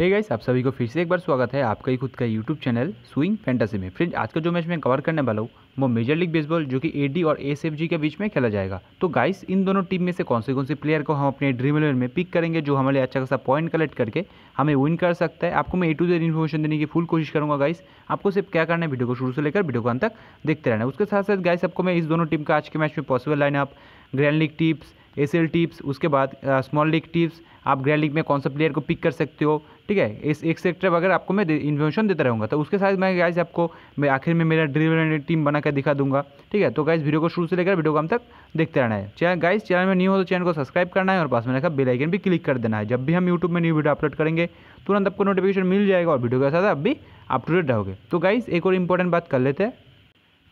हे hey guys आप सभी को फिर से एक बार स्वागत है आपका ही खुद का यूट्यूब चैनल स्विंग फैंटेसी में फ्रेंड्स आज का जो मैच मैं कवर करने वाला हूँ वो मेजर लीग बेसबॉल जो कि एडी और एसएफजी के बीच में खेला जाएगा तो गाइस इन दोनों टीम में से कौन से कौन से प्लेयर को हम अपने ड्रीम इलेवन में पिक करेंगे जो हमारे अच्छा खासा पॉइंट कलेक्ट करके हमें विन कर सकता है आपको मैं ए टू जेड इन्फॉर्मेशन देने की फुल कोशिश करूँगा गाइस आपको सिर्फ क्या करना है वीडियो को शुरू से लेकर वीडियो को अंत तक देखते रहना उसके साथ साथ गाइस आपको मैं इस दोनों टीम का आज के मैच में possible lineup grand league tips ACL tips उसके बाद स्मॉल लीग टिप्स आप ग्रैंड लीग में कौन सा प्लेयर को पिक कर सकते हो ठीक है इस एक सेक्टर वगैरह आपको मैं इन्फॉर्मेशन देता रहूँगा तो उसके साथ मैं गाइज आपको मैं आखिर में मेरा ड्रीम टीम बना कर दिखा दूंगा ठीक है तो गाइज वीडियो को शुरू से लेकर वीडियो को हम तक देखते रहना है चैनल गाइज चैनल में न्यू हो तो चैनल को सब्सक्राइब करना है और पास में रखा बेलाइकन भी क्लिक कर देना है जब भी हम यूट्यूब में न्यू वीडियो अपलोड करेंगे तुरंत आपको नोटिफिकेशन मिल जाएगा और वीडियो के साथ अभी भी अप टू डेट रहोगे तो गाइज एक और इंपॉर्टेंट बात कर लेते हैं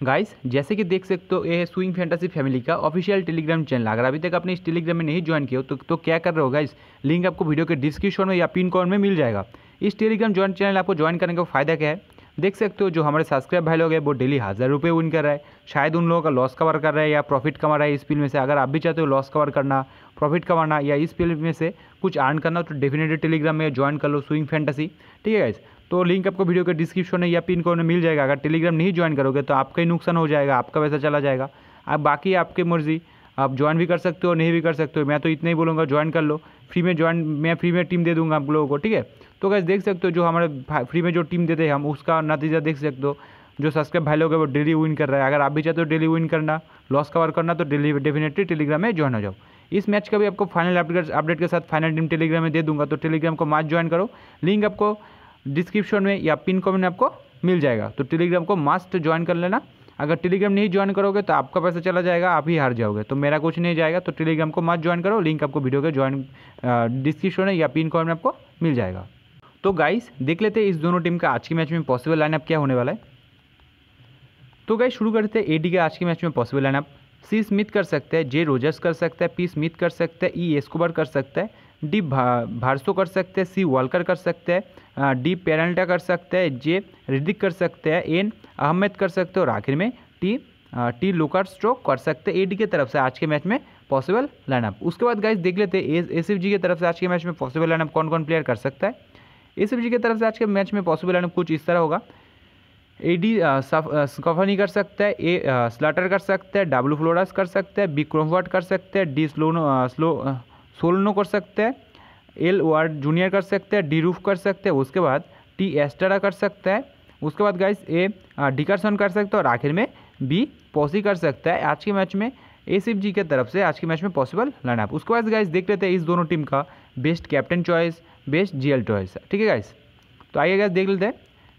गाइस जैसे कि देख सकते हो ये स्विंग फैंटासी फैमिली का ऑफिशियल टेलीग्राम चैनल अगर अभी तक आपने इस टेलीग्राम में नहीं ज्वाइन किया तो, तो क्या कर रहे हो गाइस लिंक आपको वीडियो के डिस्क्रिप्शन में या पिन कॉर्न में मिल जाएगा इस टेलीग्राम ज्वाइन चैनल आपको ज्वाइन करने का फायदा क्या है देख सकते हो जो हमारे सब्सक्राइब भाई लोग हैं वो डेली हज़ार रुपये विन कर रहा है शायद उन लोगों का लॉस कवर कर रहा है या प्रॉफिट कमा रहा है इस फील्ड में से अगर आप भी चाहते हो लॉस कवर करना प्रॉफिट कमाना या इस फील्ड में से कुछ अर्न करना तो डेफिनेटली टेलीग्राम में ज्वाइन कर लो स्विंग फैंटेसी ठीक है गाइस तो लिंक आपको वीडियो के डिस्क्रिप्शन में या पिन कोड में मिल जाएगा अगर टेलीग्राम नहीं ज्वाइन करोगे तो आपका ही नुकसान हो जाएगा आपका पैसा चला जाएगा अब बाकी आपकी मर्ज़ी आप ज्वाइन भी कर सकते हो नहीं भी कर सकते हो मैं तो इतना ही बोलूँगा ज्वाइन कर लो फ्री में ज्वाइन मैं फ्री में टीम दे दूँगा आप लोगों को ठीक है तो कैसे देख सकते हो जो हमारे फ्री में जो टीम देते हैं हम उसका नतीजा देख सकते हो जो सब्सक्राइब भाई लोग है वो डेली विन कर रहा है अगर आप भी चाहते हो डेली विन करना लॉस कवर करना तो डेली डेफिनेटली टेलीग्राम में ज्वाइन हो जाओ इस मैच का भी आपको फाइनल अपडेट अपडेट के साथ फाइनल टीम टेलीग्राम में दे दूंगा तो टेलीग्राम को मैच ज्वाइन करो लिंक आपको डिस्क्रिप्शन में या पिन कॉमेंट में आपको मिल जाएगा तो टेलीग्राम को मस्ट ज्वाइन कर लेना अगर टेलीग्राम नहीं ज्वाइन करोगे तो आपका पैसा चला जाएगा आप ही हार जाओगे तो मेरा कुछ नहीं जाएगा तो टेलीग्राम को मस्ट ज्वाइन करो लिंक आपको वीडियो के ज्वाइन डिस्क्रिप्शन में या पिन कॉमेंट में आपको मिल जाएगा तो गाइस देख लेते हैं इस दोनों टीम का आज के मैच में पॉसिबल लाइनअप क्या होने वाला है तो गाइस शुरू करते हैं एडी के आज के मैच में पॉसिबल लाइनअप सी स्मिथ कर सकते हैं जे रोजर्स कर सकता है पी स्मिथ कर सकता है ई एस्कोबर कर सकता है डी भा, भारसो कर सकते हैं सी वॉलकर कर सकते हैं डी पेरेंटा कर सकते हैं जे रिदिक कर सकते हैं एन अहमद कर सकते हैं और आखिर में टी टी लोकर स्ट्रोक कर सकते हैं एडी की तरफ से आज के मैच में पॉसिबल लाइनअप उसके बाद गाइज देख लेते हैं एस एफ जी की तरफ से आज के मैच में पॉसिबल लाइनअप कौन कौन प्लेयर कर सकता है एस एफ जी की तरफ से आज के मैच में पॉसिबल लाइनअप कुछ इस तरह होगा ए डी स्कफनी कर सकता है ए स्लाटर कर सकता है डब्लू फ्लोरस कर सकता है बी क्रोमवर्ट कर सकते हैं डी स्लो स्लो सोलनो कर सकते हैं एल वार्ड जूनियर कर सकते हैं डी रूफ कर सकते हैं उसके बाद टी एस्टरा कर सकते हैं उसके बाद गाइस ए डिकरसन कर सकते हैं और आखिर में बी पॉसी कर सकता है आज के मैच में ए सिफ जी के तरफ से आज के मैच में पॉसिबल लाइनअप उसके बाद गाइस देख लेते हैं इस दोनों टीम का best captain choice best GL choice ठीक है गाइस तो आइए गाइस देख लेते हैं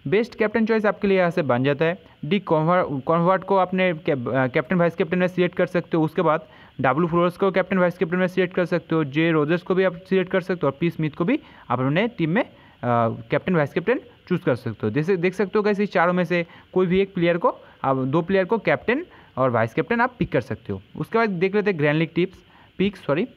बेस्ट कैप्टन चॉइस आपके लिए यहाँ से बन जाता है डी कॉन्वर्ट को आपने कैप्टन वाइस कैप्टन में सिलेक्ट कर सकते हो उसके बाद डब्ल्यू फ्लोर्स को कैप्टन वाइस कैप्टन में सिलेक्ट कर सकते हो जे रोजर्स को भी आप सिलेक्ट कर सकते हो और पी स्मिथ को भी आप अपने टीम में कैप्टन वाइस कैप्टन चूज़ कर सकते हो जैसे देख सकते हो कैसे चारों में से कोई भी एक प्लेयर को आप दो प्लेयर को कैप्टन और वाइस कैप्टन आप पिक कर सकते हो उसके बाद देख लेते हैं grand league tips pick sorry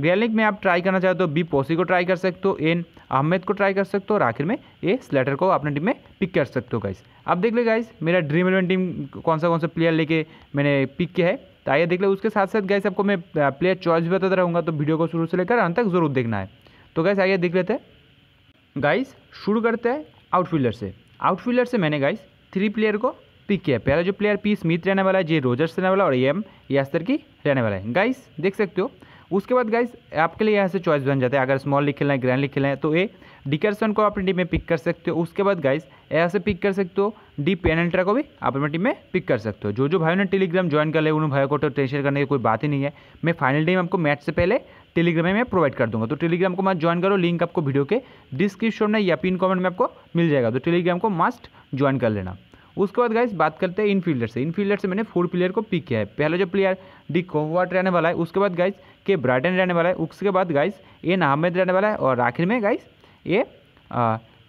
ग्रेलिक में आप ट्राई करना चाहते हो तो बी पोसी को ट्राई कर सकते हो एन अहमद को ट्राई कर सकते हो और आखिर में ए स्लेटर को अपने टीम में पिक कर सकते हो गाइस अब देख ले गाइस मेरा ड्रीम इलेवन टीम कौन सा कौन सा प्लेयर लेके मैंने पिक किया है तो आइए देख ले उसके साथ साथ गाइस आपको मैं प्लेयर चॉइस भी बताता रहूँगा तो वीडियो को शुरू से लेकर अंत तक जरूर देखना है तो गाइस आइए देख लेते हैं गाइस शुरू करते हैं आउटफील्डर से आउटफील्डर से मैंने गाइस थ्री प्लेयर को पिक किया पहला जो प्लेयर पी स्मिथ रहने वाला है जे रोजर्स रहने वाला और ए एम यास्तर की रहने वाला है गाइस देख सकते हो उसके बाद गाइस आपके लिए यहाँ से चॉइस बन जाता है अगर स्मॉल लिख खेलना है ग्रैंड लिख खेलना है तो ए डिकरसन को आप अपनी टीम में पिक कर सकते हो उसके बाद गाइस यहाँ से पिक कर सकते हो डी पेनल्ट्रा को भी आप अपनी टीम में पिक कर सकते हो जो जो भाइयों ने टेलीग्राम ज्वाइन कर लिया उन भाई को तो टेंशन करने की कोई बात ही नहीं है मैं फाइनल टीम आपको मैच से पहले टेलीग्राम में मैं प्रोवाइड कर दूंगा तो टेलीग्राम को मत ज्वाइन करो लिंक आपको वीडियो के डिस्क्रिप्शन में या पिन कॉमेंट में आपको मिल जाएगा तो टेलीग्राम को मस्ट ज्वाइन कर लेना उसके बाद गाइस बात करते हैं इनफील्डर से इनफील्डर से मैंने फोर प्लेयर को पिक किया है पहला जो प्लेयर डी कोवाट रहने वाला है उसके बाद गाइज के ब्राइटन रहने वाला है उक्स के बाद गाइस ये नाहमेद रहने वाला है और आखिर में गाइस ये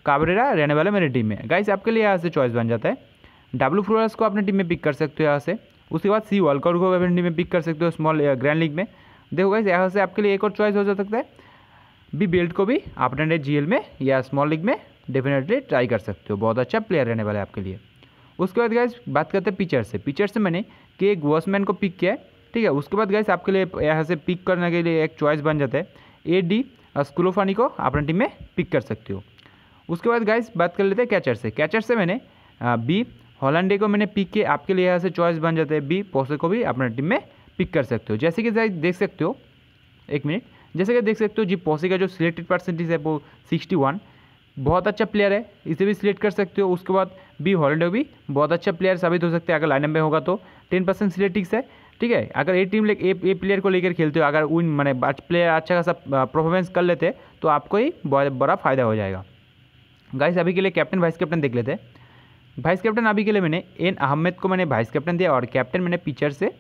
काबरेरा रहने वाला है मेरे टीम में गाइस आपके लिए यहाँ से चॉइस बन जाता है डब्ल्यू फ्लोरस को अपने टीम में पिक कर सकते हो यहाँ से उसके बाद सी वॉलकॉट को अपनी टीम में पिक कर सकते हो स्मॉल ग्रैंड लीग में देखो गाइस यहाँ से आपके लिए एक और चॉइस हो जा सकता है बी बेल्ट को भी आप अपने एल में या स्मॉल लीग में डेफिनेटली ट्राई कर सकते हो बहुत अच्छा प्लेयर रहने वाला है आपके लिए उसके बाद गाइस बात करते हैं पिचर से पिचर से मैंने के एक को पिक किया है ठीक है उसके बाद गैस आपके लिए यहाँ से पिक करने के लिए एक चॉइस बन जाता है ए डी स्कूलोफानी को अपने टीम में पिक कर सकते हो उसके बाद गाइस बात कर लेते हैं कैचर से कैचर से मैंने बी हॉलैंडे को मैंने पिक किया आपके लिए यहाँ से चॉइस बन जाता है बी पोसे को भी अपने टीम में पिक कर सकते हो जैसे कि देख सकते हो एक मिनट जैसे कि देख सकते हो जी पोसे का जो सिलेक्टेड परसेंटेज है वो सिक्सटी वन बहुत अच्छा प्लेयर है इसे भी सिलेक्ट कर सकते हो उसके बाद बी हॉलैंडे भी बहुत अच्छा प्लेयर साबित हो सकते हैं अगर लाइन में होगा तो टेन परसेंट सिलेक्टिक्स है ठीक है अगर ये टीम ले ए प्लेयर को लेकर खेलते हो अगर उन मैंने प्लेयर अच्छा खासा परफॉर्मेंस कर लेते तो आपको ही बड़ा फ़ायदा हो जाएगा गाइस अभी के लिए कैप्टन वाइस कैप्टन देख लेते वाइस कैप्टन अभी के लिए मैंने एन अहमद को मैंने वाइस कैप्टन दिया और कैप्टन मैंने पिचर से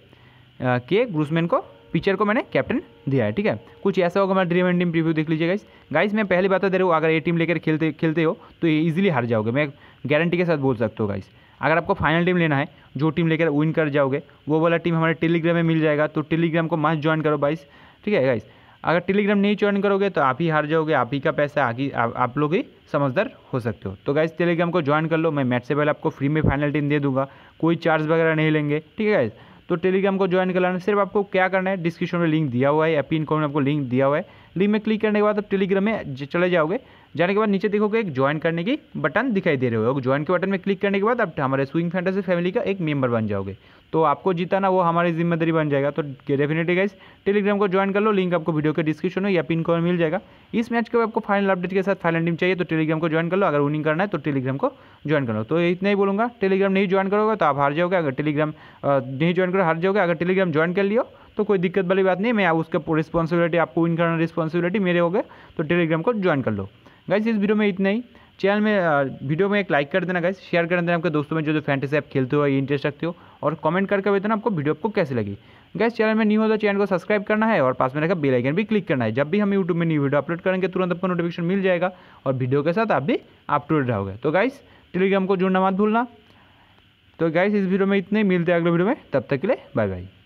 के ग्रूसमैन को पिचर को मैंने कैप्टन दिया है ठीक है कुछ ऐसा होगा मैं ड्रीम एंड टीम प्रीव्यू देख लीजिए गाइस गाइस मैं पहली बता तो दे रहा हूँ अगर ये टीम लेकर खेलते खेलते हो तो ये ईजिली हार जाओगे मैं गारंटी के साथ बोल सकता हूँ गाइस अगर आपको फाइनल टीम लेना है जो टीम लेकर विन कर जाओगे वो वाला टीम हमारे टेलीग्राम में मिल जाएगा तो टेलीग्राम को मस्ट ज्वाइन करो बाइस ठीक है गाइस अगर टेलीग्राम नहीं ज्वाइन करोगे तो आप ही हार जाओगे आप ही का पैसा आगे आप, आप लोग ही समझदार हो सकते हो तो गाइस टेलीग्राम को ज्वाइन कर लो मैं मैच से पहले आपको फ्री में फाइनल टीम दे दूंगा कोई चार्ज वगैरह नहीं लेंगे ठीक है गाइज़ तो टेलीग्राम को ज्वाइन कर लाना सिर्फ आपको क्या करना है डिस्क्रिप्शन में लिंक दिया हुआ है या पिन कोड में आपको लिंक दिया हुआ है लिंक में क्लिक करने के बाद आप टेलीग्राम में चले जाओगे जाने के बाद नीचे देखोगे एक ज्वाइन करने की बटन दिखाई दे रहे हो ज्वाइन के बटन में क्लिक करने के बाद आप हमारे स्विंग फैंटेसी फैमिली का एक मेंबर बन जाओगे तो आपको जीताना वो हमारी जिम्मेदारी बन जाएगा तो डेफिनेटली गाइस टेलीग्राम को ज्वाइन कर लो लिंक आपको वीडियो के डिस्क्रिप्शन में या पिन कॉल मिल जाएगा इस मैच के आपको फाइनल अपडेट के साथ फाइनल टीम चाहिए तो टेलीग्राम को ज्वाइन कर लो अगर विनिंग करना है तो टेलीग्राम को ज्वाइन कर लो तो इतना ही बोलूँगा टेलीग्राम नहीं ज्वाइन करोगे तो आप हार जाओगे अगर टेलीग्राम नहीं ज्वाइन करो हार जाओगे अगर टेलीग्राम ज्वाइन कर लियो तो कोई दिक्कत वाली बात नहीं मैं उसका रिस्पॉन्सिबिलिटी आपको विन करना रिस्पॉन्सिबिलिटी मेरे हो गए तो टेलीग्राम को ज्वाइन कर लो गाइज इस वीडियो में इतना ही चैनल में वीडियो में एक लाइक कर देना गाइस शेयर कर देना आपके दोस्तों में जो जो फैंटेसी आप खेलते हो या इंटरेस्ट रखते हो और कमेंट करके बताना आपको वीडियो आपको कैसे लगी गाइस चैनल में न्यू हो तो चैनल को सब्सक्राइब करना है और पास में रखा बेल आइकन भी क्लिक करना है जब भी हम यूट्यूब में न्यू वीडियो अपलोड करेंगे तुरंत आपको नोटिफिकेशन मिल जाएगा और वीडियो के साथ आप भी अप टू डेट रहोगे तो गाइस टेलीग्राम को जुड़ना मत भूलना तो गाइस इस वीडियो में इतने मिलते हैं अगले वीडियो में तब तक के लिए बाय बाय